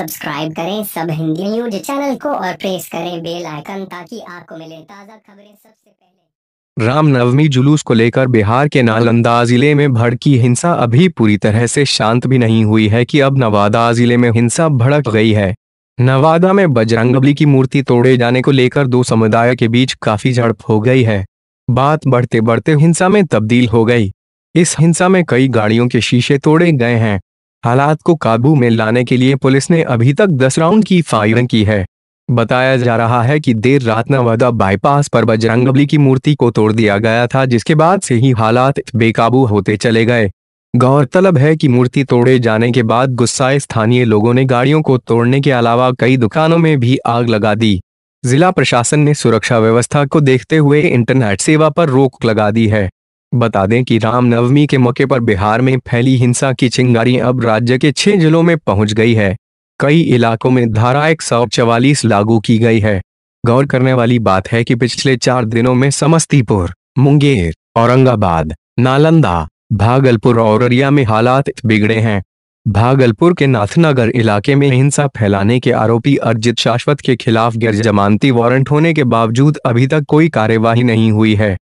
subscribe करें सब Hindi news channel को और प्रेस करें बेल आइकन ताकि आपको मिले ताज़ा खबरें सबसे पहले रामनवमी जुलूस को लेकर बिहार के नालंदा जिले में भड़की हिंसा अभी पूरी तरह से शांत भी नहीं हुई है कि अब नवादा जिले में हिंसा भड़क गई है नवादा में बजरंगबली की मूर्ति तोड़े जाने को लेकर दो समुदाय के बीच काफी झड़प हो गई है बात बढ़ते बढ़ते हिंसा में तब्दील हो गई इस हिंसा में कई गाड़ियों के शीशे तोड़े गए हैं हालात को काबू में लाने के लिए पुलिस ने अभी तक दस राउंड की फायरिंग की है बताया जा रहा है कि देर रात नवादा बाईपास पर बजरंगबली की मूर्ति को तोड़ दिया गया था जिसके बाद से ही हालात बेकाबू होते चले गए गौरतलब है कि मूर्ति तोड़े जाने के बाद गुस्साए स्थानीय लोगों ने गाड़ियों को तोड़ने के अलावा कई दुकानों में भी आग लगा दी जिला प्रशासन ने सुरक्षा व्यवस्था को देखते हुए इंटरनेट सेवा पर रोक लगा दी है बता दें कि रामनवमी के मौके पर बिहार में फैली हिंसा की चिंगारी अब राज्य के छह जिलों में पहुंच गई है कई इलाकों में धारा एक लागू की गई है गौर करने वाली बात है कि पिछले चार दिनों में समस्तीपुर मुंगेर औरंगाबाद नालंदा भागलपुर और अरिया में हालात बिगड़े हैं भागलपुर के नाथनगर इलाके में हिंसा फैलाने के आरोपी अर्जित शाश्वत के खिलाफ गैर जमानती वारंट होने के बावजूद अभी तक कोई कार्यवाही नहीं हुई है